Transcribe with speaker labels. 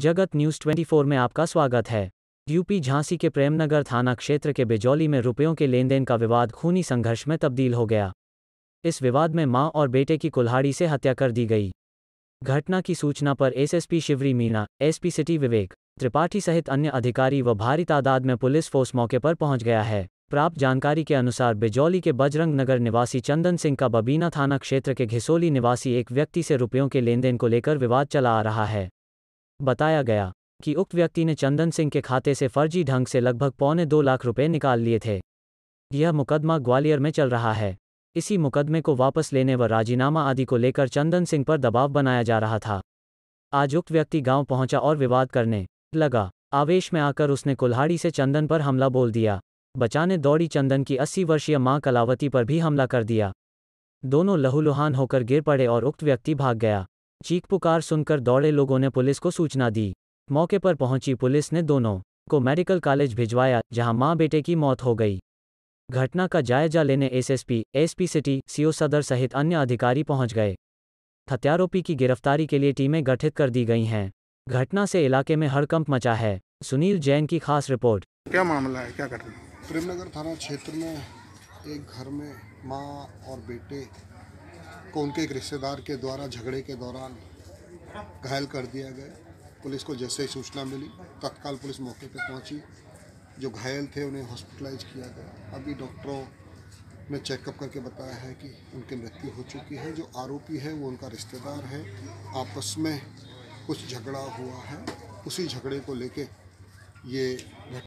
Speaker 1: जगत न्यूज 24 में आपका स्वागत है यूपी झांसी के प्रेमनगर थाना क्षेत्र के बिजौली में रुपयों के लेनदेन का विवाद खूनी संघर्ष में तब्दील हो गया इस विवाद में मां और बेटे की कुल्हाड़ी से हत्या कर दी गई घटना की सूचना पर SSP Shivari Meena SP city Vivek Tripathi सहित अन्य अधिकारी व भारी तादाद में पुलिस फोर्स मौके पर पहुंच गया है प्राप्त जानकारी के अनुसार बिजौली के बजरंग नगर निवासी चंदन सिंह का बबीना थाना क्षेत्र के घिसोली निवासी एक व्यक्ति से रुपयों के लेन देन को लेकर विवाद चला आ रहा है बताया गया कि उक्त व्यक्ति ने चंदन सिंह के खाते से फर्जी ढंग से लगभग पौने दो लाख रुपए निकाल लिए थे यह मुकदमा ग्वालियर में चल रहा है इसी मुकदमे को वापस लेने व राजीनामा आदि को लेकर चंदन सिंह पर दबाव बनाया जा रहा था आज उक्त व्यक्ति गांव पहुंचा और विवाद करने लगा आवेश में आकर उसने कुल्हाड़ी से चंदन पर हमला बोल दिया बचाने दौड़ी चंदन की अस्सी वर्षीय मां कलावती पर भी हमला कर दिया दोनों लहूलुहान होकर गिर पड़े और उक्त व्यक्ति भाग गया चीख पुकार सुनकर दौड़े लोगों ने पुलिस को सूचना दी मौके पर पहुंची पुलिस ने दोनों को मेडिकल कॉलेज भिजवाया जहां मां बेटे की मौत हो गई घटना का जायजा लेने एसएसपी, एसपी सिटी सीओ सदर सहित अन्य अधिकारी पहुंच गए हत्यारोपी की गिरफ्तारी के लिए टीमें गठित कर दी गई हैं घटना से इलाके में हड़कंप मचा है सुनील जैन की खास रिपोर्ट
Speaker 2: क्या मामला है क्या घटना प्रेमनगर थाना क्षेत्र में एक घर में माँ और बेटे को उनके एक रिश्तेदार के द्वारा झगड़े के दौरान घायल कर दिया गया पुलिस को जैसे ही सूचना मिली तत्काल पुलिस मौके पर पहुंची जो घायल थे उन्हें हॉस्पिटलाइज किया गया अभी डॉक्टरों ने चेकअप करके बताया है कि उनकी मृत्यु हो चुकी है जो आरोपी है वो उनका रिश्तेदार है आपस में कुछ झगड़ा हुआ है उसी झगड़े को लेके ये